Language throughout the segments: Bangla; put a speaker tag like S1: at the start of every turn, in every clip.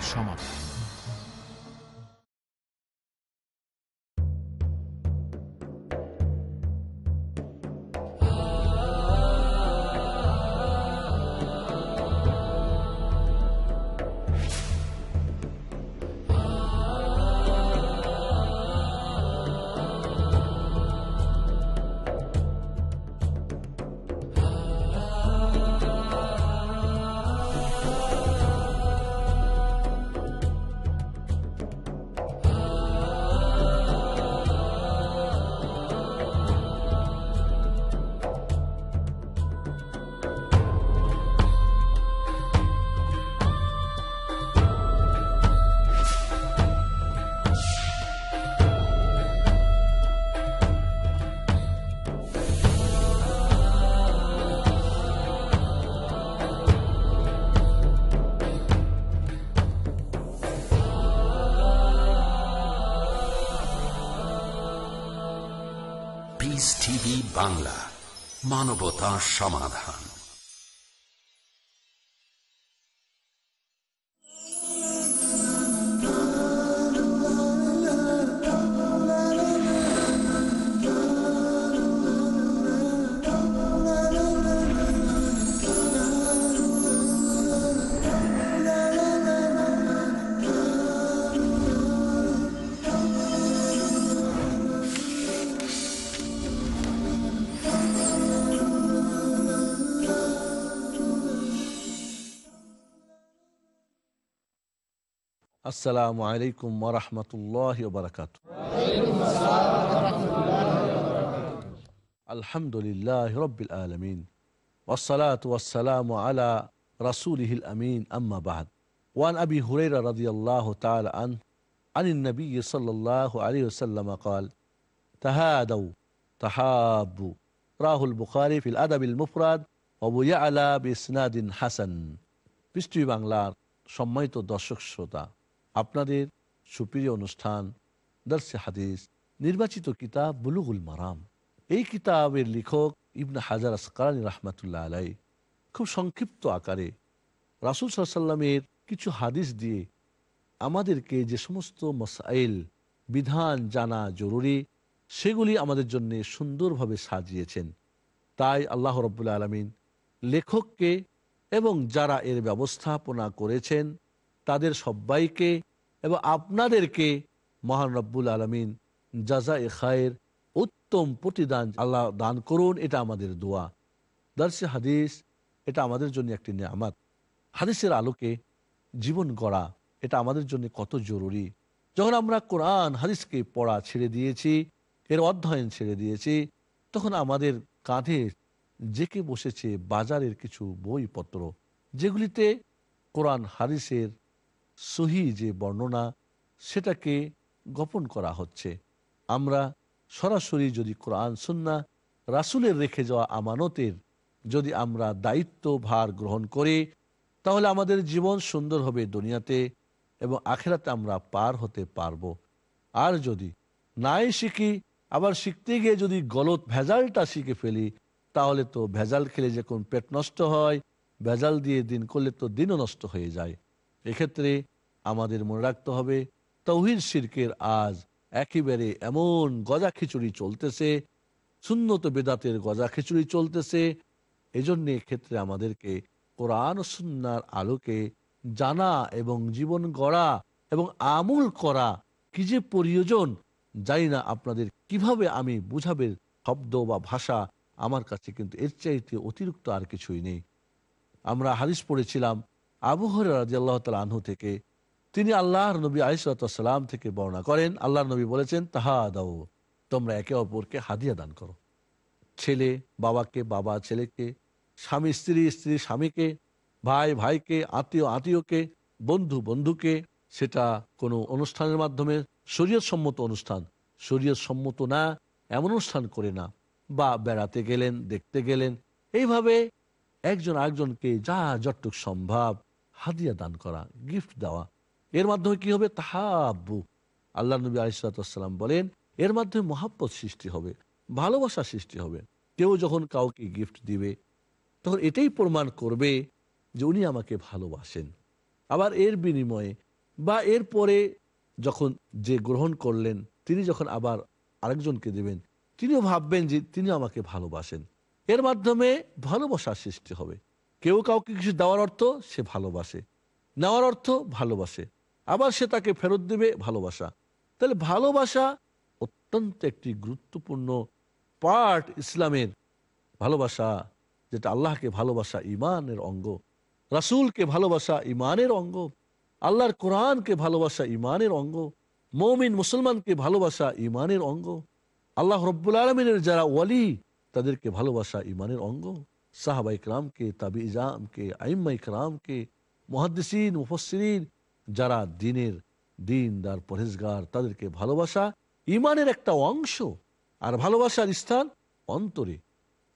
S1: সমাধান বাংলা মানবতা সমাধান
S2: আসসালামু আলাইকুম ওরহমতুল্লাহ বারকাত আলহামদুলিল্লাহ রবিল আলমিন ওসালাত ওয়াসালাম আলা রাসুলহিল আমিন আম্মা বাহাদ ওয়ান আবি হুরেরা রদি আল্লাহ তাল আন عن النبي صلى الله عليه وسلم قال تهادوا تحابوا راه البخاري في الأدب المفرد অবু আলা বিসনাদিন হাসান পৃষ্টি বাংলার সম্মানিত দর্শক শ্রোতা আপনাদের সুপ্রিয় অনুষ্ঠান দর্শে হাদিস নির্বাচিত কিতাব বুলুগুল মারাম এই কিতাবের লেখক ইবনা হাজার আসকালানী রহমাতুল্লাহ আলাই খুব সংক্ষিপ্ত আকারে রাসুল সাল্লামের কিছু হাদিস দিয়ে আমাদেরকে যে সমস্ত মসাইল বিধান জানা জরুরি সেগুলি আমাদের জন্য সুন্দরভাবে সাজিয়েছেন তাই আল্লাহ রবুল্লা আলমিন লেখককে এবং যারা এর ব্যবস্থাপনা করেছেন তাদের সবাইকে এবং আপনাদেরকে মহান রব্বুল আলমিন জাজা এ খায়ের উত্তম প্রতিদান আল্লাহ দান করুন এটা আমাদের দোয়া দার্সি হাদিস এটা আমাদের জন্য একটি নিয়ামাত হাদিসের আলোকে জীবন গড়া এটা আমাদের জন্য কত জরুরি যখন আমরা কোরআন হাদিসকে পড়া ছেড়ে দিয়েছি এর অধ্যয়ন ছেড়ে দিয়েছি তখন আমাদের কাঁধে জেকে বসেছে বাজারের কিছু বইপত্র যেগুলিতে কোরআন হাদিসের সহি যে বর্ণনা সেটাকে গোপন করা হচ্ছে আমরা সরাসরি যদি কোরআন সন্না রাসুলের রেখে যাওয়া আমানতের যদি আমরা দায়িত্ব ভার গ্রহণ করি তাহলে আমাদের জীবন সুন্দর হবে দুনিয়াতে এবং আখেরাতে আমরা পার হতে পারব আর যদি নাই শিখি আবার শিখতে গিয়ে যদি গলত ভেজালটা শিখে ফেলি তাহলে তো ভেজাল খেলে যখন পেট নষ্ট হয় ভেজাল দিয়ে দিন করলে তো দিনও নষ্ট হয়ে যায় এক্ষেত্রে আমাদের মনে রাখতে হবে তৌহির সিরকের আজ একেবারে এমন গজা খিচুড়ি চলতেছে সুন্নত বেদাতের গজা খিচুড়ি চলতেছে এজন্য ক্ষেত্রে আমাদেরকে কোরআন সুন্নার আলোকে জানা এবং জীবন গড়া এবং আমুল করা কি যে প্রয়োজন জানি না আপনাদের কিভাবে আমি বুঝাবে শব্দ বা ভাষা আমার কাছে কিন্তু এর চাইতে অতিরিক্ত আর কিছুই নেই আমরা হারিস পড়েছিলাম আবু হরিয়াল্লাহ তাল আনহু থেকে তিনি আল্লাহর নবী আলিসাল্লাম থেকে বর্ণনা করেন আল্লাহর নবী বলেছেন তাহা দাও তোমরা একে অপরকে হাদিয়া দান করো ছেলে বাবাকে বাবা ছেলেকে স্বামী স্ত্রী স্ত্রী স্বামীকে ভাই ভাইকে আত্মীয় আত্মীয়কে বন্ধু বন্ধুকে সেটা কোনো অনুষ্ঠানের মাধ্যমে শরীয়ত সম্মত অনুষ্ঠান শরীয়ত সম্মত না এমন অনুষ্ঠান করে না বা বেড়াতে গেলেন দেখতে গেলেন এইভাবে একজন আরেকজনকে যা যতটুক সম্ভব হাদিয়া দান করা গিফট দেওয়া এর মাধ্যমে কি হবে তাহাব্বু আল্লাহ নবী আলিসালাম বলেন এর মাধ্যমে মহাব্বত সৃষ্টি হবে ভালোবাসা সৃষ্টি হবে কেউ যখন কাউকে গিফট দিবে তখন এটাই প্রমাণ করবে যে উনি আমাকে ভালোবাসেন আবার এর বিনিময়ে বা এর পরে যখন যে গ্রহণ করলেন তিনি যখন আবার আরেকজনকে দেবেন তিনিও ভাববেন যে তিনি আমাকে ভালোবাসেন এর মাধ্যমে ভালোবাসার সৃষ্টি হবে কেউ কাউকে কিছু দেওয়ার অর্থ সে ভালোবাসে নেওয়ার অর্থ ভালোবাসে আবার সে তাকে ফেরত দেবে ভালোবাসা তাহলে ভালোবাসা অত্যন্ত একটি গুরুত্বপূর্ণ পার্ট ইসলামের ভালোবাসা যেটা আল্লাহকে ভালোবাসা ইমানের অঙ্গ রাসুলকে ভালোবাসা ইমানের অঙ্গ আল্লাহর কোরআনকে ভালোবাসা ইমানের অঙ্গ মৌমিন মুসলমানকে ভালোবাসা ইমানের অঙ্গ আল্লাহ রব্বুল আলমিনের যারা ওয়ালি তাদেরকে ভালোবাসা ইমানের অঙ্গ সাহাবা ইকরাম কে তাবি ইজাম কে আইম্মা ইকরাম কে মহাদ্দিসিন মুফসরিন যারা দিনের দিনদার পরেজগার তাদেরকে ভালোবাসা ইমানের একটা অংশ আর ভালোবাসার স্থান অন্তরে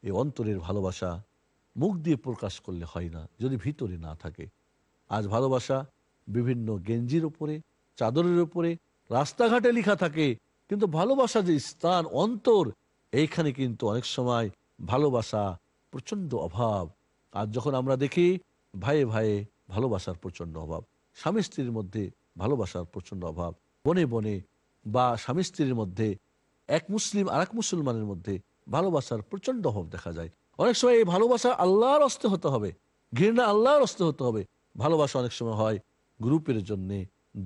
S2: এই অন্তরের ভালোবাসা মুখ দিয়ে প্রকাশ করলে হয় না যদি ভিতরে না থাকে আজ ভালোবাসা বিভিন্ন গেঞ্জির ওপরে চাদরের ওপরে রাস্তাঘাটে লেখা থাকে কিন্তু ভালোবাসা যে স্থান অন্তর এইখানে কিন্তু অনেক সময় ভালোবাসা প্রচণ্ড অভাব আর যখন আমরা দেখি ভাইয়ে ভাইয়ে ভালোবাসার প্রচণ্ড অভাব স্বামী স্ত্রীর মধ্যে ভালোবাসার প্রচণ্ড অভাব বনে বনে বা স্বামী স্ত্রীর মধ্যে এক মুসলিম আর এক মুসলমানের মধ্যে ভালোবাসার প্রচণ্ড অভাব দেখা যায় অনেক সময় এই ভালোবাসা আল্লাহর অস্তে হতে হবে ঘৃণা আল্লাহর অস্তে হতে হবে ভালোবাসা অনেক সময় হয় গ্রুপের জন্যে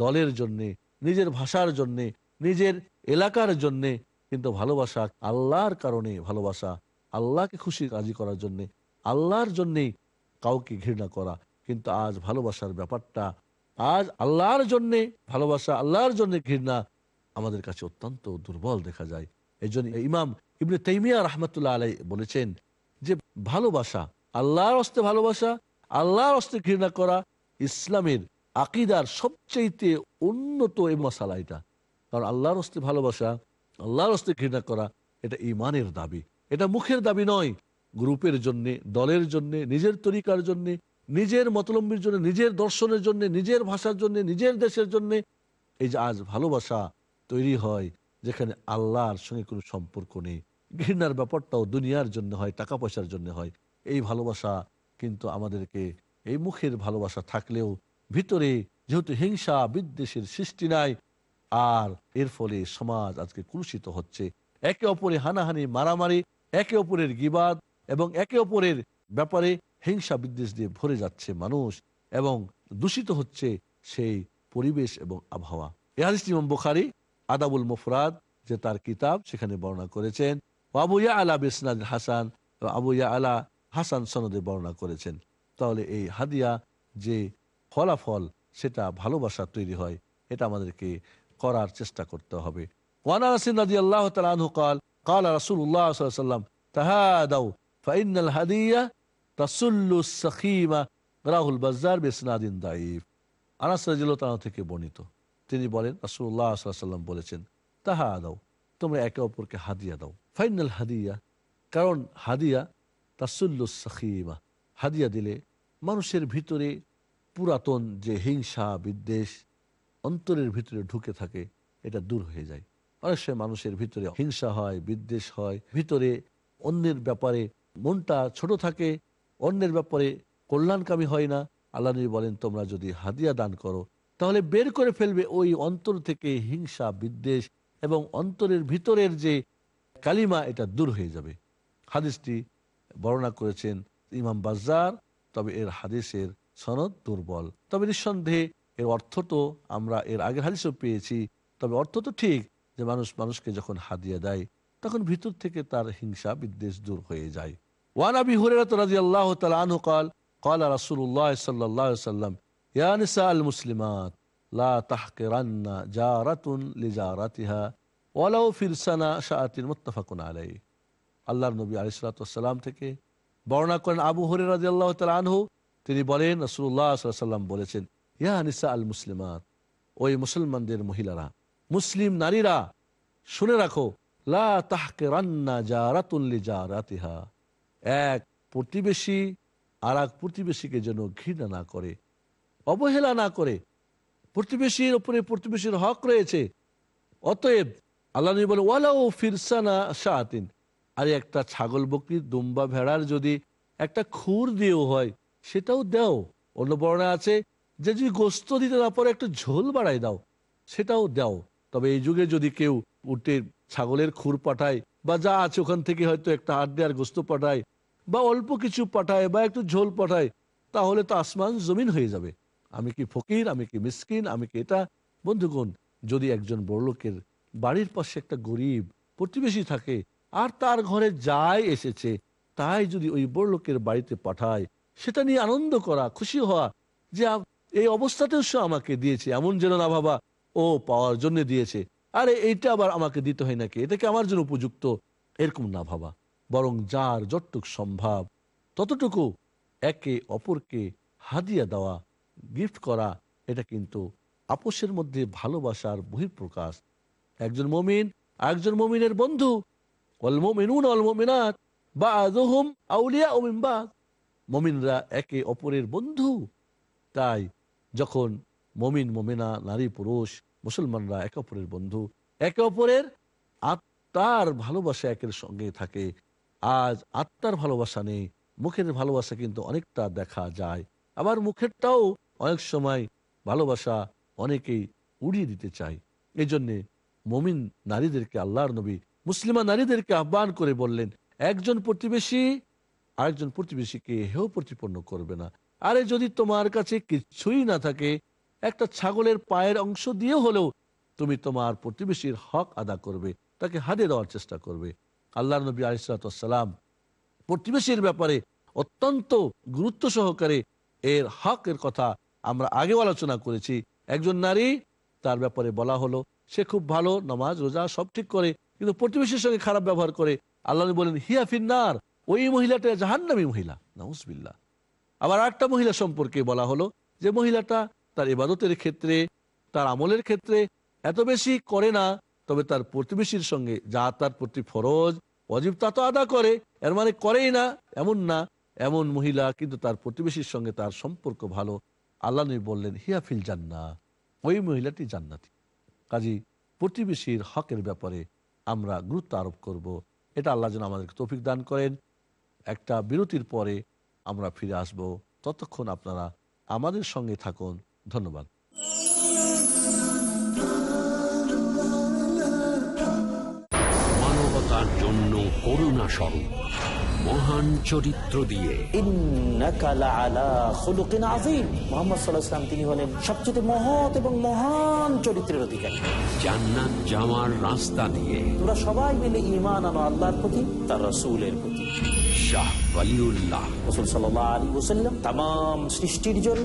S2: দলের জন্যে নিজের ভাষার জন্যে নিজের এলাকার জন্যে কিন্তু ভালোবাসা আল্লাহর কারণে ভালোবাসা আল্লাহকে খুশি কাজী করার জন্যে আল্লাহর জন্যেই কাউকে ঘৃণা করা কিন্তু আজ ভালোবাসার ব্যাপারটা আজ আল্লাহর জন্যে ভালোবাসা আল্লাহর জন্য ঘৃণা আমাদের কাছে অত্যন্ত দুর্বল দেখা যায় এই জন্য ইমাম ইবনে তেমিয়া রহমতুল্লাহ আলাই বলেছেন যে ভালোবাসা আল্লাহর অস্তে ভালোবাসা আল্লাহর অস্তে ঘৃণা করা ইসলামের আকিদার সবচেয়ে উন্নত এই মশালা এটা কারণ আল্লাহর অস্তে ভালোবাসা আল্লাহর অস্তে ঘৃণা করা এটা ইমানের দাবি এটা মুখের দাবি নয় গ্রুপের জন্য দলের জন্য নিজের তরিকার জন্য নিজের মতলম্বীর জন্য নিজের দর্শনের জন্য নিজের ভাষার জন্য নিজের দেশের জন্য এই যে আজ ভালোবাসা তৈরি হয় যেখানে আল্লাহর সঙ্গে কোনো সম্পর্ক নেই ঘৃণার ব্যাপারটাও দুনিয়ার জন্য হয় টাকা পয়সার জন্য হয় এই ভালোবাসা কিন্তু আমাদেরকে এই মুখের ভালোবাসা থাকলেও ভিতরে যেহেতু হিংসা বিদ্বেষের সৃষ্টি নাই আর এর ফলে সমাজ আজকে কুলুষিত হচ্ছে একে অপরে হানাহানি মারামারি একে অপরের গিবাদ এবং একে অপরের ব্যাপারে হিংসা বিদ্বেষ দিয়ে ভরে যাচ্ছে মানুষ এবং দূষিত হচ্ছে সেই পরিবেশ এবং আবহাওয়া এহারিস ইমাম বুখারি আদাবুল মুফরাদ যে তার কিতাব সেখানে বর্ণনা করেছেন আবু ইয়া আলা বেসনাদ হাসান আবু ইয়া আলা হাসান সনদে বর্ণনা করেছেন তাহলে এই হাদিয়া যে ফলাফল সেটা ভালোবাসা তৈরি হয় এটা আমাদেরকে করার চেষ্টা করতে হবে ওয়ানা রাসিন নদী আল্লাহ তালু কাল قال رسول الله صلى الله عليه وسلم تهادوا فإن الهدية تسل السخيمة রাহুল বাজার বেসনাদিন দাইফ আনাস রাজিল্লাহ থেকে বর্ণিত তিনি বলেন রাসুল্লাহ সাল্লাম বলেছেন تهادوا দাও তোমরা একে অপরকে হাদিয়া দাও ফাইনাল হাদিয়া কারণ হাদিয়া তাসুল্লুসাখিমা হাদিয়া দিলে মানুষের ভিতরে পুরাতন যে হিংসা বিদ্বেষ অন্তরের ভিতরে ঢুকে থাকে এটা দূর হয়ে যায় অনেক সময় মানুষের ভিতরে হিংসা হয় বিদ্বেষ হয় ভিতরে অন্যের ব্যাপারে মনটা ছোট থাকে অন্যের ব্যাপারে কল্যাণকামী হয় না আল্লাহ নবী বলেন তোমরা যদি হাদিয়া দান করো তাহলে বের করে ফেলবে ওই অন্তর থেকে হিংসা বিদ্বেষ এবং অন্তরের ভিতরের যে কালিমা এটা দূর হয়ে যাবে হাদিসটি বর্ণনা করেছেন ইমাম বাজার তবে এর হাদিসের সনদ দুর্বল তবে নিঃসন্দেহে এর অর্থ তো আমরা এর আগের হাদিসও পেয়েছি তবে অর্থ তো ঠিক যে মানুষ মানুষকে যখন হাদিয়া দেয় তখন ভিতর থেকে তার হিংসা বিদ্বেষ দূর হয়ে যায় ওয়ান আবি রাজি আল্লাহ তালু কাল قال رسول الله আল্লাহর নবী আলিসালাম থেকে বর্ণনা করেন আবু হরি রাজি আল্লাহ আনহু তিনি বলেন রসুল্লাহ বলেছেন ইয়া নিসা আল মুসলিমাত ওই মুসলমানদের মহিলারা মুসলিম নারীরা শুনে রাখো লা তাহকে রান্না যা রাতুল্লি যা রাতিহা এক প্রতিবেশী আর এক প্রতিবেশীকে যেন ঘৃণা না করে অবহেলা না করে প্রতিবেশীর ওপরে প্রতিবেশীর হক রয়েছে অতএব আল্লাহ নবী বলে ওয়ালাও ফিরসানা শাহাতিন আরে একটা ছাগল বকরি দুম্বা ভেড়ার যদি একটা খুর দিয়েও হয় সেটাও দেও অন্য বর্ণা আছে যে যদি গোস্ত দিতে না পরে একটু ঝোল বাড়াই দাও সেটাও দাও তবে এই যুগে যদি কেউ উঠে ছাগলের খুর পাঠায় বা যা আছে ওখান থেকে হয়তো একটা আড্ডার আর গোস্ত পাঠায় বা অল্প কিছু পাঠায় বা একটু ঝোল পাঠায় তাহলে তো আসমান জমিন হয়ে যাবে আমি কি ফকির আমি কি মিসকিন আমি কি এটা বন্ধুগণ যদি একজন বড়লোকের বাড়ির পাশে একটা গরিব প্রতিবেশী থাকে আর তার ঘরে যাই এসেছে তাই যদি ওই বড়লোকের বাড়িতে পাঠায় সেটা নিয়ে আনন্দ করা খুশি হওয়া যে এই অবস্থাতেও সে আমাকে দিয়েছে এমন যেন না ভাবা ও পাওয়ার জন্য দিয়েছে আরে এইটা আবার আমাকে দিতে হয় নাকি এটাকে আমার জন্য উপযুক্ত এরকম না ভাবা বরং যার যতটুক সম্ভব ততটুকু একে অপরকে হাদিয়া দেওয়া গিফট করা এটা কিন্তু আপোষের মধ্যে ভালোবাসার বহিঃপ্রকাশ একজন মমিন একজন মমিনের বন্ধু মমিনরা একে অপরের বন্ধু তাই যখন মমিন মমিনা নারী পুরুষ মুসলমানরা একে অপরের বন্ধু একে অপরের আত্মার ভালোবাসা একের সঙ্গে থাকে আজ আত্মার ভালোবাসা নেই মুখের ভালোবাসা কিন্তু অনেকটা দেখা যায় আবার মুখেরটাও অনেক সময় ভালোবাসা অনেকেই উড়িয়ে দিতে চায় এই জন্যে মমিন নারীদেরকে আল্লাহর নবী মুসলিমা নারীদেরকে আহ্বান করে বললেন একজন প্রতিবেশী আরেকজন প্রতিবেশীকে হেও প্রতিপন্ন করবে না আরে যদি তোমার কাছে কিছুই না থাকে একটা ছাগলের পায়ের অংশ দিয়ে হলেও তুমি তোমার প্রতিবেশীর হক আদা করবে তাকে হারে দেওয়ার চেষ্টা করবে আল্লাহ নবী আলিসালাম প্রতিবেশীর ব্যাপারে অত্যন্ত গুরুত্ব সহকারে এর এর কথা আমরা আগেও আলোচনা করেছি একজন নারী তার ব্যাপারে বলা হলো সে খুব ভালো নমাজ রোজা সব ঠিক করে কিন্তু প্রতিবেশীর সঙ্গে খারাপ ব্যবহার করে আল্লাহ বলেন হিয়া ফিন্নার ওই মহিলাটা জাহান্নামী মহিলা নাউজবিল্লা আবার আরেকটা মহিলা সম্পর্কে বলা হলো যে মহিলাটা তার ইবাদতের ক্ষেত্রে তার আমলের ক্ষেত্রে এত বেশি করে না তবে তার প্রতিবেশীর সঙ্গে যা তার প্রতি ফরজ অজীব তা তো আদা করে এর মানে করেই না এমন না এমন মহিলা কিন্তু তার প্রতিবেশীর সঙ্গে তার সম্পর্ক ভালো আল্লাহ নবী বললেন হিয়াফিল জান্না ওই মহিলাটি জান্নাতি কাজী প্রতিবেশীর হকের ব্যাপারে আমরা গুরুত্ব আরোপ করব। এটা আল্লাহ যেন আমাদেরকে তৌফিক দান করেন একটা বিরতির পরে আমরা ফিরে আসব ততক্ষণ আপনারা আমাদের সঙ্গে থাকুন ধন্যবাদ
S1: মানবতার জন্য করুণা স্বরূপ মহান চরিত্র দিয়ে
S2: তিনি হলেন সবচেয়ে মহৎ এবং মহান চরিত্রের অধিকারী
S1: জান্নাত যাওয়ার রাস্তা দিয়ে তোমরা সবাই মিলে ইমান আনো আল্লাহর প্রতি তার রসুলের প্রতি শাহ আলিউল্লাহ রসুল সাল্লাহ আলী ওসাল্লাম তাম সৃষ্টির জন্য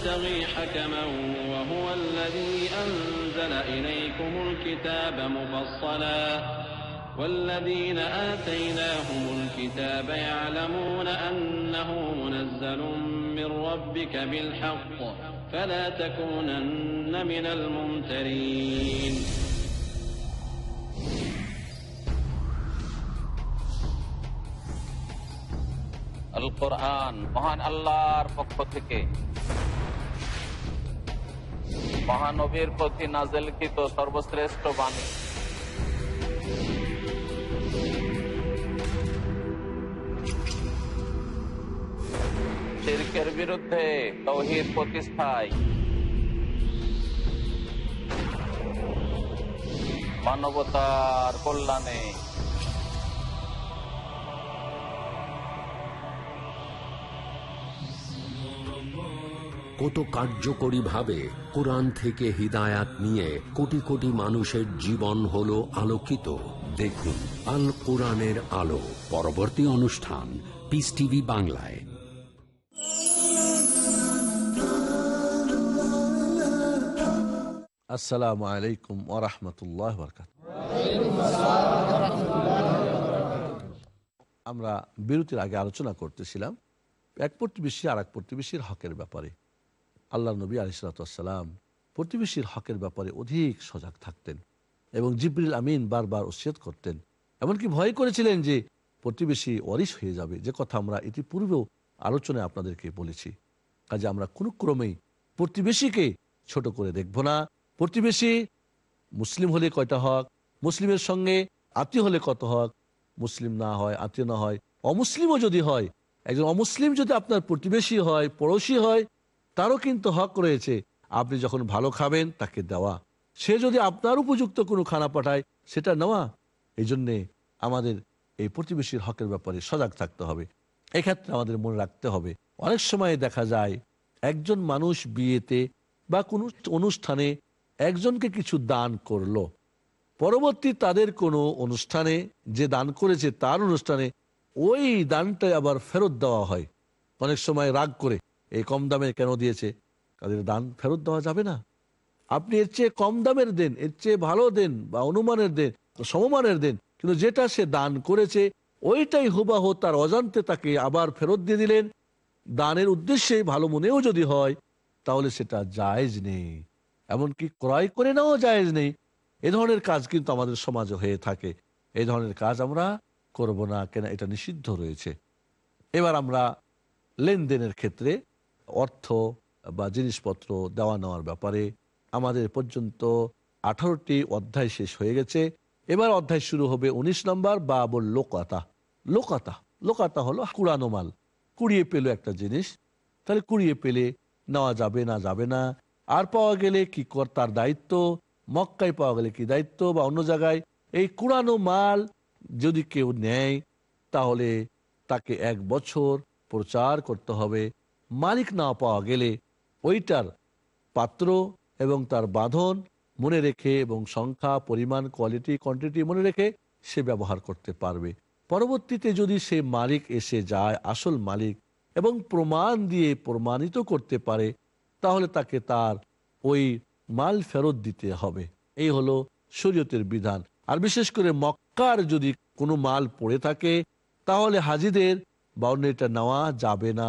S2: يبتغي حكما وهو الذي أنزل إليكم الكتاب مفصلا والذين
S1: آتيناهم الكتاب يعلمون أنه منزل
S2: من ربك بالحق فلا تكونن من الممترين
S1: القرآن মহান الله পক্ষ মহানবীর প্রতি
S2: নাজেলকৃত সর্বশ্রেষ্ঠ বাণী
S1: মানবতার কল্যাণে কত কার্যকরীভাবে কোরআন থেকে হিদায়াত নিয়ে কোটি কোটি মানুষের জীবন হল আলোকিত দেখুন আল কোরআনের আলো পরবর্তী অনুষ্ঠান পিস টিভি বাংলায়
S2: আসসালামু আলাইকুম ওরহমতুল্লাহ আমরা বিরতির আগে আলোচনা করতেছিলাম এক প্রতিবেশী আর এক প্রতিবেশীর হকের ব্যাপারে আল্লাহ নবী আলিসালাম প্রতিবেশীর হকের ব্যাপারে অধিক সজাগ থাকতেন এবং জিবরিল আমিন বারবার উচ্ছেদ করতেন এমনকি ভয় করেছিলেন যে প্রতিবেশী অরিস হয়ে যাবে যে কথা আমরা ইতিপূর্বেও আলোচনায় আপনাদেরকে বলেছি কাজে আমরা কোনো ক্রমেই প্রতিবেশীকে ছোট করে দেখব না প্রতিবেশী মুসলিম হলে কয়টা হক মুসলিমের সঙ্গে আত্মীয় হলে কত হক মুসলিম না হয় আত্মীয় না হয় অমুসলিমও যদি হয় একজন অমুসলিম যদি আপনার প্রতিবেশী হয় পড়োশী হয় তারও কিন্তু হক রয়েছে আপনি যখন ভালো খাবেন তাকে দেওয়া সে যদি আপনার উপযুক্ত কোনো খানা পাঠায় সেটা নেওয়া এই জন্যে আমাদের এই প্রতিবেশীর হকের ব্যাপারে সজাগ থাকতে হবে এক্ষেত্রে আমাদের মনে রাখতে হবে অনেক সময় দেখা যায় একজন মানুষ বিয়েতে বা কোনো অনুষ্ঠানে একজনকে কিছু দান করল পরবর্তী তাদের কোনো অনুষ্ঠানে যে দান করেছে তার অনুষ্ঠানে ওই দানটা আবার ফেরত দেওয়া হয় অনেক সময় রাগ করে এই কম দামে কেন দিয়েছে তাদের দান ফেরত দেওয়া যাবে না আপনি এর চেয়ে কম দামের দেন এর চেয়ে ভালো দেন বা অনুমানের দেন সমমানের দেন কিন্তু যেটা সে দান করেছে ওইটাই হুবাহ তার অজান্তে তাকে আবার ফেরত দিয়ে দিলেন দানের উদ্দেশ্যে ভালো মনেও যদি হয় তাহলে সেটা জায়েজ নেই এমনকি ক্রয় করে নেওয়াও জায়েজ নেই এ ধরনের কাজ কিন্তু আমাদের সমাজে হয়ে থাকে এই ধরনের কাজ আমরা করব না কেন এটা নিষিদ্ধ রয়েছে এবার আমরা লেনদেনের ক্ষেত্রে অর্থ বা জিনিসপত্র দেওয়া নেওয়ার ব্যাপারে আমাদের পর্যন্ত আঠারোটি অধ্যায় শেষ হয়ে গেছে এবার অধ্যায় শুরু হবে ১৯ নম্বর বাবুল লোকাতা লোকাতা লোকাতা হলো কুড়ানো মাল কুড়িয়ে পেল একটা জিনিস তাহলে কুড়িয়ে পেলে নেওয়া যাবে না যাবে না আর পাওয়া গেলে কি কর তার দায়িত্ব মক্কায় পাওয়া গেলে কি দায়িত্ব বা অন্য জায়গায় এই কুড়ানো মাল যদি কেউ নেয় তাহলে তাকে এক বছর প্রচার করতে হবে মালিক না পাওয়া গেলে ওইটার পাত্র এবং তার বাঁধন মনে রেখে এবং সংখ্যা পরিমাণ কোয়ালিটি কোয়ান্টিটি মনে রেখে সে ব্যবহার করতে পারবে পরবর্তীতে যদি সে মালিক এসে যায় আসল মালিক এবং প্রমাণ দিয়ে প্রমাণিত করতে পারে তাহলে তাকে তার ওই মাল ফেরত দিতে হবে এই হলো শরীয়তের বিধান আর বিশেষ করে মক্কার যদি কোনো মাল পড়ে থাকে তাহলে হাজিদের বাউন্ডারিটা নেওয়া যাবে না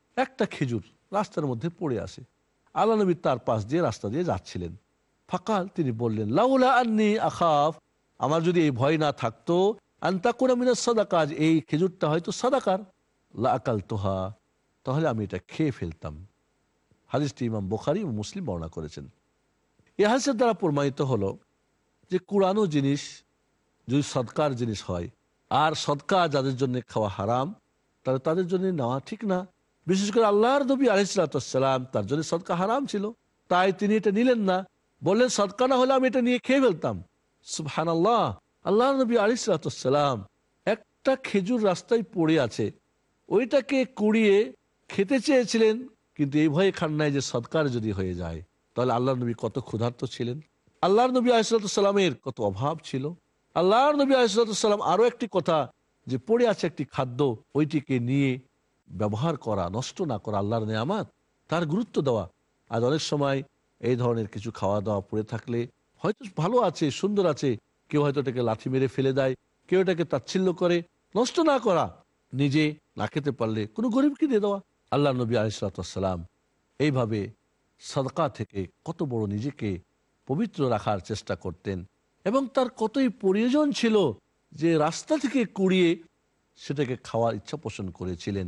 S2: একটা খেজুর রাস্তার মধ্যে পড়ে আছে আল্লাহ নবী তার পাশ দিয়ে রাস্তা দিয়ে যাচ্ছিলেন ফাঁকাল তিনি বললেন লাউলা আন্নি আখাফ আমার যদি এই ভয় না থাকতো আন্তাকুরা সাদাকাজ এই খেজুরটা হয়তো সাদাকার লা আকাল তোহা তাহলে আমি এটা খেয়ে ফেলতাম হাদিসটি ইমাম বোখারি মুসলিম বর্ণনা করেছেন এ হাদিসের দ্বারা প্রমাণিত হলো যে কোরআনও জিনিস যদি সৎকার জিনিস হয় আর সৎকার যাদের জন্য খাওয়া হারাম তাহলে তাদের জন্য নেওয়া ঠিক না বিশেষ করে আল্লাহর নবী আলহিসাম তার জন্য সদকা হারাম ছিল তাই তিনি এটা নিলেন না বললেন সদকা না হলে আমি এটা নিয়ে খেয়ে ফেলতাম সুহান আল্লাহ আল্লাহ নবী আলিসালাম একটা খেজুর রাস্তায় পড়ে আছে ওইটাকে কুড়িয়ে খেতে চেয়েছিলেন কিন্তু এই ভয়ে খান নাই যে সৎকার যদি হয়ে যায় তাহলে আল্লাহ নবী কত ক্ষুধার্ত ছিলেন আল্লাহ নবী আলিসালামের কত অভাব ছিল আল্লাহ নবী আলিসালাম আরও একটি কথা যে পড়ে আছে একটি খাদ্য ওইটিকে নিয়ে ব্যবহার করা নষ্ট না করা আল্লাহর নেয়ামাত তার গুরুত্ব দেওয়া আজ অনেক সময় এই ধরনের কিছু খাওয়া দাওয়া পড়ে থাকলে হয়তো ভালো আছে সুন্দর আছে কেউ হয়তো এটাকে লাঠি মেরে ফেলে দেয় কেউ এটাকে তাচ্ছিল্য করে নষ্ট না করা নিজে না খেতে পারলে কোনো গরিবকে দিয়ে দেওয়া আল্লাহ নবী আলিসালাম এইভাবে সদকা থেকে কত বড় নিজেকে পবিত্র রাখার চেষ্টা করতেন এবং তার কতই প্রয়োজন ছিল যে রাস্তা থেকে কুড়িয়ে সেটাকে খাওয়ার ইচ্ছা পোষণ করেছিলেন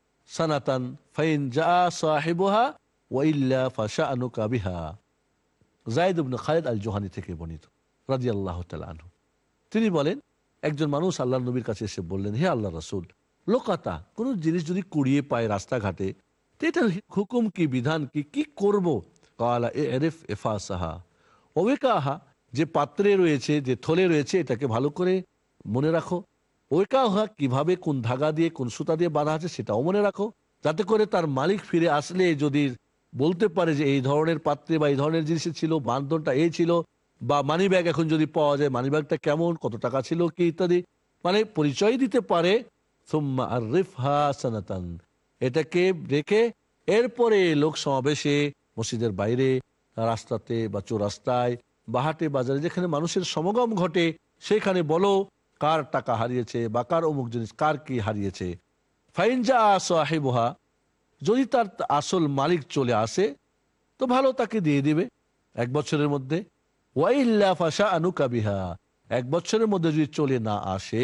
S2: সানাতান ফাইন জা সাহেবহা ওয়াইল্লা ফাশাহানু কাবিহা জায়দ ইবনে খালিদ আল জোহানি থেকে বর্ণিত রাজি আল্লাহ আনহু তিনি বলেন একজন মানুষ আল্লাহ নবীর কাছে এসে বললেন হে আল্লাহ রসুল লোকাতা কোনো জিনিস যদি কুড়িয়ে পায় রাস্তাঘাটে তো এটার হুকুম কি বিধান কি কি করব কালা এরেফ এফা সাহা ওয়েকা আহা যে পাত্রে রয়েছে যে থলে রয়েছে এটাকে ভালো করে মনে রাখো ওইটা হা কিভাবে কোন ধাগা দিয়ে কোন সুতা দিয়ে বাঁধা আছে সেটাও মনে রাখো যাতে করে তার মালিক ফিরে আসলে যদি বলতে পারে যে এই ধরনের পাত্রে বা এই ধরনের জিনিস ছিল বান্ধনটা এই ছিল বা মানি ব্যাগ এখন যদি পাওয়া যায় মানি ব্যাগটা কেমন কত টাকা ছিল কি ইত্যাদি মানে পরিচয় দিতে পারে এটাকে রেখে এরপরে লোক সমাবেশে মসজিদের বাইরে রাস্তাতে বা চোরাস্তায় বা হাটে বাজারে যেখানে মানুষের সমাগম ঘটে সেখানে বলো কার টাকা হারিয়েছে বা কার অমুক জিনিস কার কি হারিয়েছে ফাইনজা সাহেবহা যদি তার আসল মালিক চলে আসে তো ভালো তাকে দিয়ে দিবে এক বছরের মধ্যে ওয়াইল্লা ফাশা কাবিহা এক বছরের মধ্যে যদি চলে না আসে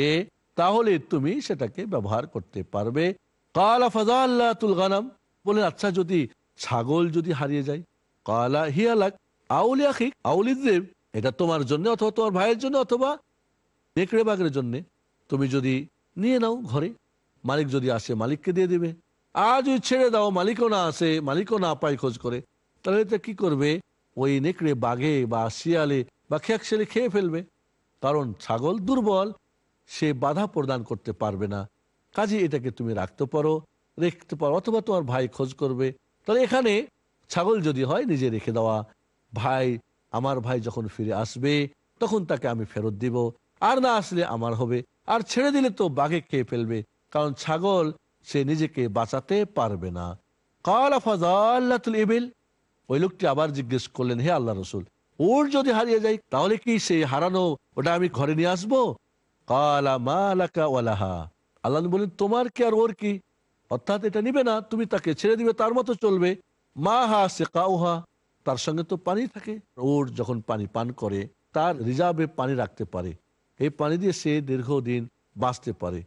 S2: তাহলে তুমি সেটাকে ব্যবহার করতে পারবে কালা ফাজা আল্লাহ তুল গানাম বলেন আচ্ছা যদি ছাগল যদি হারিয়ে যায় কালা হিয়ালাক আউলিয়া আউলিদেব আউলি দেব এটা তোমার জন্য অথবা তোমার ভাইয়ের জন্য অথবা নেকড়ে বাঘের জন্যে তুমি যদি নিয়ে নাও ঘরে মালিক যদি আসে মালিককে দিয়ে দেবে আর যদি ছেড়ে দাও মালিকও না আসে মালিকও না পায় খোঁজ করে তাহলে তো কি করবে ওই নেকড়ে বাঘে বা শিয়ালে বা খেয়াকশালে খেয়ে ফেলবে কারণ ছাগল দুর্বল সে বাধা প্রদান করতে পারবে না কাজে এটাকে তুমি রাখতে পারো রেখতে পারো অথবা তোমার ভাই খোঁজ করবে তাহলে এখানে ছাগল যদি হয় নিজে রেখে দেওয়া ভাই আমার ভাই যখন ফিরে আসবে তখন তাকে আমি ফেরত দিব আর না আসলে আমার হবে আর ছেড়ে দিলে তো বাঘে খেয়ে ফেলবে কারণ ছাগল সে নিজেকে বাঁচাতে পারবে না কালা ফাজাল্লাতুল ইবিল ওই লোকটি আবার জিজ্ঞেস করলেন হে আল্লাহ রসুল ওর যদি হারিয়ে যাই তাহলে কি সে হারানো ওটা আমি ঘরে নিয়ে আসবো কালা মালাকা ওয়ালাহা আল্লাহ বললেন তোমার কি আর ওর কি অর্থাৎ এটা নিবে না তুমি তাকে ছেড়ে দিবে তার মতো চলবে মা হা সে কাউহা তার সঙ্গে তো পানি থাকে ওর যখন পানি পান করে তার রিজার্ভে পানি রাখতে পারে এই পানি দিয়ে সে দীর্ঘদিন বাঁচতে পারে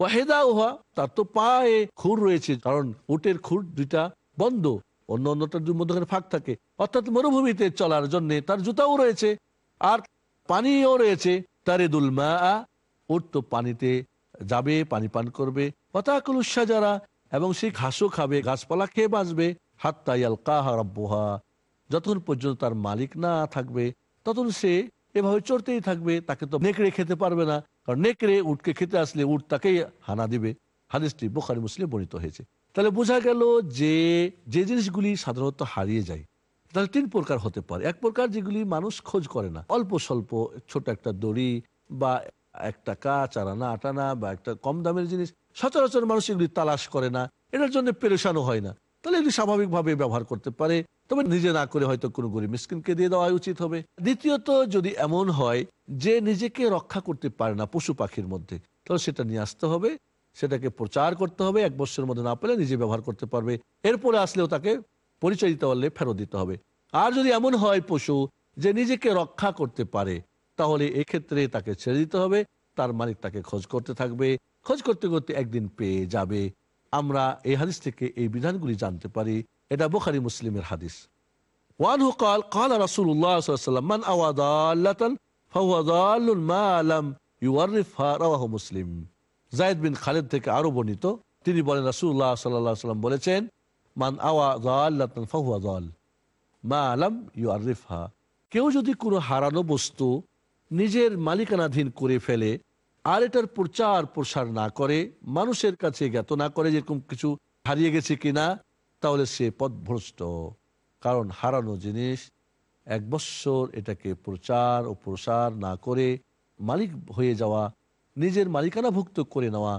S2: ওয়াহেদা উহা তার তো পায়ে খুর রয়েছে কারণ উটের খুর দুইটা বন্ধ অন্য অন্যটার মধ্যখানে ফাঁক থাকে অর্থাৎ মরুভূমিতে চলার জন্য তার জুতাও রয়েছে আর পানিও রয়েছে তারে মা ওর তো পানিতে যাবে পানি পান করবে পতাকুল উৎসা যারা এবং সে ঘাসও খাবে গাছপালা খেয়ে বাঁচবে হাত তাই আল কাহা যতক্ষণ পর্যন্ত তার মালিক না থাকবে তখন সে এভাবে চড়তেই থাকবে তাকে তো নেকড়ে খেতে পারবে না কারণ নেকড়ে উটকে খেতে আসলে উট তাকেই হানা দিবে হাদিসটি বোখারি মুসলিম বর্ণিত হয়েছে তাহলে বোঝা গেল যে যে জিনিসগুলি সাধারণত হারিয়ে যায় তাহলে তিন প্রকার হতে পারে এক প্রকার যেগুলি মানুষ খোঁজ করে না অল্প স্বল্প ছোট একটা দড়ি বা একটা কাচ আনা আটানা বা একটা কম দামের জিনিস সচরাচর মানুষ এগুলি তালাশ করে না এটার জন্য পেরেশানো হয় না তাহলে এগুলি স্বাভাবিকভাবে ব্যবহার করতে পারে তবে নিজে না করে হয়তো কোনো গরিব মিসকিনকে দিয়ে দেওয়া উচিত হবে দ্বিতীয়ত যদি এমন হয় যে নিজেকে রক্ষা করতে পারে না পশু পাখির মধ্যে তাহলে সেটা নিয়ে আসতে হবে সেটাকে প্রচার করতে হবে এক বছরের মধ্যে না পেলে নিজে ব্যবহার করতে পারবে এরপরে আসলেও তাকে পরিচয় দিতে পারলে ফেরত দিতে হবে আর যদি এমন হয় পশু যে নিজেকে রক্ষা করতে পারে তাহলে এক্ষেত্রে তাকে ছেড়ে দিতে হবে তার মালিক তাকে খোঁজ করতে থাকবে খোঁজ করতে করতে একদিন পেয়ে যাবে আমরা এই হাদিস থেকে এই বিধানগুলি জানতে পারি এটা বুখারি মুসলিমের হাদিস ওয়ানহু কাল কাল রাসুল্লাহ মান মা মুসলিম জায়েদ বিন খালেদ থেকে আরো বর্ণিত তিনি বলেন রাসুল্লাহ সাল্লাম বলেছেন মান আওয়াদাল্লাতান ফাহুয়াদাল মা আলম ইউ ইউয়ারিফা কেউ যদি কোনো হারানো বস্তু নিজের মালিকানাধীন করে ফেলে আর এটার প্রচার প্রসার না করে মানুষের কাছে জ্ঞাত না করে যেরকম কিছু হারিয়ে গেছে কিনা তাহলে সে পদভ্রষ্ট কারণ হারানো জিনিস এক বৎসর এটাকে প্রচার ও প্রসার না করে মালিক হয়ে যাওয়া নিজের মালিকানাভুক্ত করে নেওয়া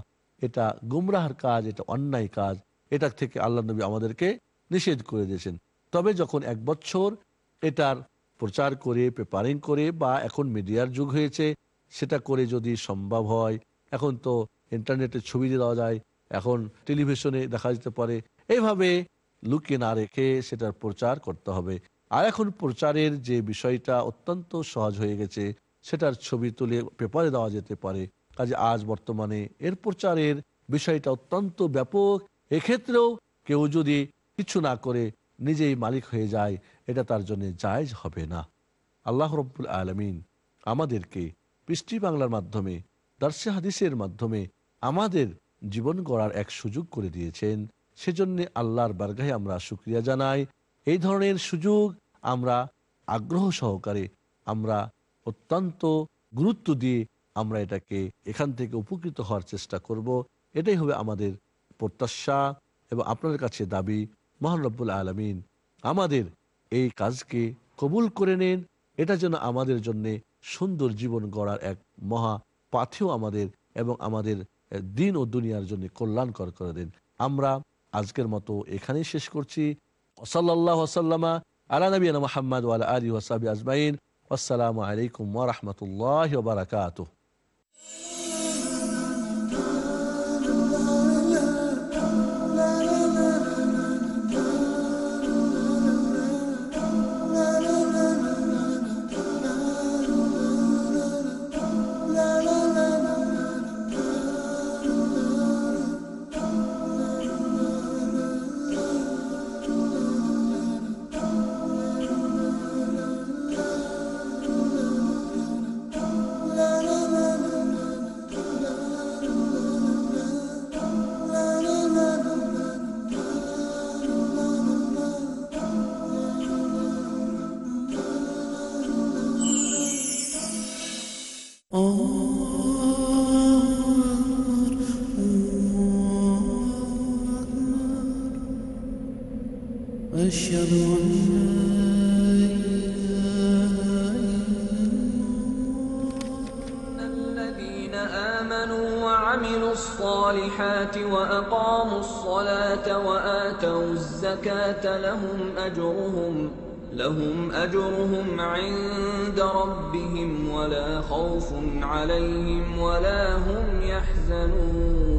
S2: এটা গুমরাহার কাজ এটা অন্যায় কাজ এটা থেকে আল্লাহ নবী আমাদেরকে নিষেধ করে দিয়েছেন তবে যখন এক বছর এটার প্রচার করে পেপারিং করে বা এখন মিডিয়ার যুগ হয়েছে সেটা করে যদি সম্ভব হয় এখন তো ইন্টারনেটে ছবি দেওয়া যায় এখন টেলিভিশনে দেখা যেতে পারে এইভাবে লুকিয়ে না রেখে সেটার প্রচার করতে হবে আর এখন প্রচারের যে বিষয়টা অত্যন্ত সহজ হয়ে গেছে সেটার ছবি তুলে পেপারে দেওয়া যেতে পারে কাজে আজ বর্তমানে এর প্রচারের বিষয়টা অত্যন্ত ব্যাপক এক্ষেত্রেও কেউ যদি কিছু না করে নিজেই মালিক হয়ে যায় এটা তার জন্য জায়জ হবে না আল্লাহ রব্বুল আলমিন আমাদেরকে পৃষ্টি বাংলার মাধ্যমে দার্সে হাদিসের মাধ্যমে আমাদের জীবন গড়ার এক সুযোগ করে দিয়েছেন সেজন্যে আল্লাহর বার্গাহে আমরা সুক্রিয়া জানাই এই ধরনের সুযোগ আমরা আগ্রহ সহকারে আমরা অত্যন্ত গুরুত্ব দিয়ে আমরা এটাকে এখান থেকে উপকৃত হওয়ার চেষ্টা করব এটাই হবে আমাদের প্রত্যাশা এবং আপনাদের কাছে দাবি মহানব্বুল আলমিন আমাদের এই কাজকে কবুল করে নেন এটা যেন আমাদের জন্য সুন্দর জীবন গড়ার এক মহা পাথেও আমাদের এবং আমাদের দিন ও দুনিয়ার জন্য কল্যাণকর করে দেন আমরা আজকের মতো এখানেই শেষ করছি সাল্লাহ সাল্লামা আলা নবীন মোহাম্মদ ওয়ালা আলী ওয়াসাবি আজমাইন আসসালামু আলাইকুম ওরহমতুল্লাহ বারকাত
S1: الصالحات وأقاموا الصلاة وآتوا الزكاة لهم أجرهم لهم أجرهم عند ربهم ولا خوف عليهم ولا هم يحزنون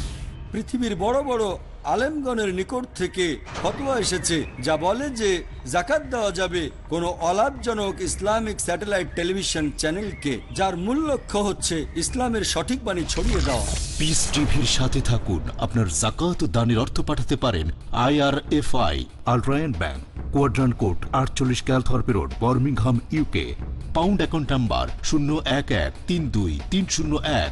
S2: পৃথিবীর বড় বড় আলেমগণের নিকট থেকে ফতোয়া এসেছে যা বলে যে জাকাত দেওয়া যাবে কোনো অলাভজনক ইসলামিক স্যাটেলাইট টেলিভিশন
S1: চ্যানেলকে যার মূল লক্ষ্য হচ্ছে ইসলামের সঠিক বাণী ছড়িয়ে দেওয়া পিস টিভির সাথে থাকুন আপনার জাকাত দানের অর্থ পাঠাতে পারেন আইআরএফআই আলট্রায়ন ব্যাংক কোয়াড্রান কোড আটচল্লিশ Calthorpe road Birmingham UK pound account number শূন্য এক এক তিন দুই তিন শূন্য এক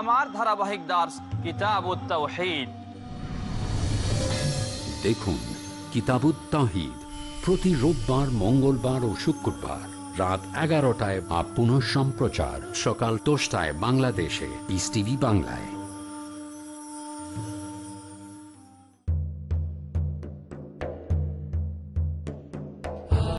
S2: আমার ধারাবাহিক দাস কিতাব
S1: দেখুন কিতাবুত্তাহিদ প্রতি রোববার মঙ্গলবার ও শুক্রবার রাত এগারোটায় বা পুনঃ সম্প্রচার সকাল দশটায় বাংলাদেশে ইস টিভি বাংলায়